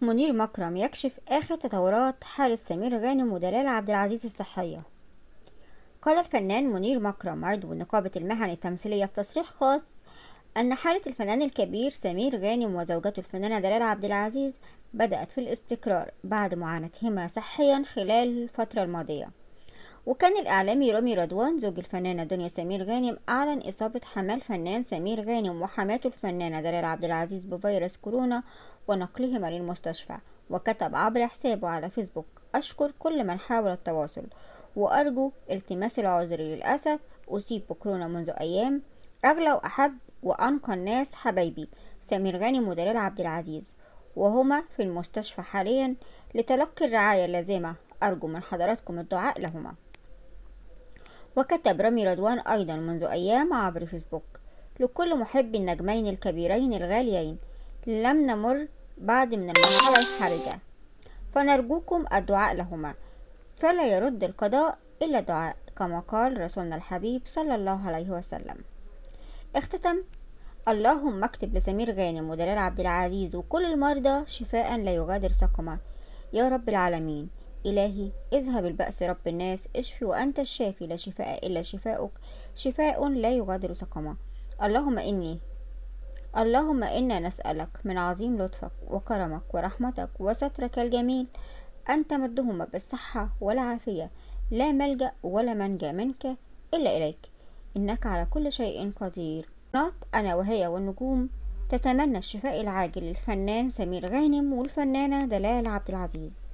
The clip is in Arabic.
منير مكرم يكشف آخر تطورات حارس سمير غانم ودلال عبد العزيز الصحية قال الفنان منير مكرم عضو نقابة المهن التمثيلية في تصريح خاص أن حالة الفنان الكبير سمير غانم وزوجته الفنانة دلال عبد العزيز بدأت في الاستقرار بعد معاناتهما صحيا خلال الفترة الماضية وكان الإعلامي رامي رضوان زوج الفنانة دنيا سمير غانم أعلن إصابة حماة الفنان سمير غانم وحماته الفنانة دلال عبد العزيز بفيروس كورونا ونقلهما للمستشفى وكتب عبر حسابه على فيسبوك أشكر كل من حاول التواصل وأرجو التماس العذر للأسف أصيب بكورونا منذ أيام أغلى وأحب وأنقى الناس حبايبي سمير غانم ودلال عبد العزيز وهما في المستشفى حاليا لتلقي الرعاية اللازمة أرجو من حضراتكم الدعاء لهما وكتب رامي رضوان أيضا منذ أيام عبر فيسبوك لكل محبي النجمين الكبيرين الغاليين لم نمر بعد من المرحلة الحرجة فنرجوكم الدعاء لهما فلا يرد القضاء إلا دعاء كما قال رسولنا الحبيب صلى الله عليه وسلم اختتم اللهم اكتب لسمير غانم ودلال عبد العزيز وكل المرضى شفاء لا يغادر سقما يا رب العالمين إلهي اذهب البأس رب الناس اشفي وأنت الشافي لا شفاء إلا شفاؤك شفاء لا يغادر سقما اللهم إني اللهم إنا نسألك من عظيم لطفك وكرمك ورحمتك وسترك الجميل أن تمدهما بالصحة والعافية لا ملجأ ولا منجا منك إلا إليك إنك على كل شيء قدير أنا وهي والنجوم تتمنى الشفاء العاجل للفنان سمير غانم والفنانة دلال عبد العزيز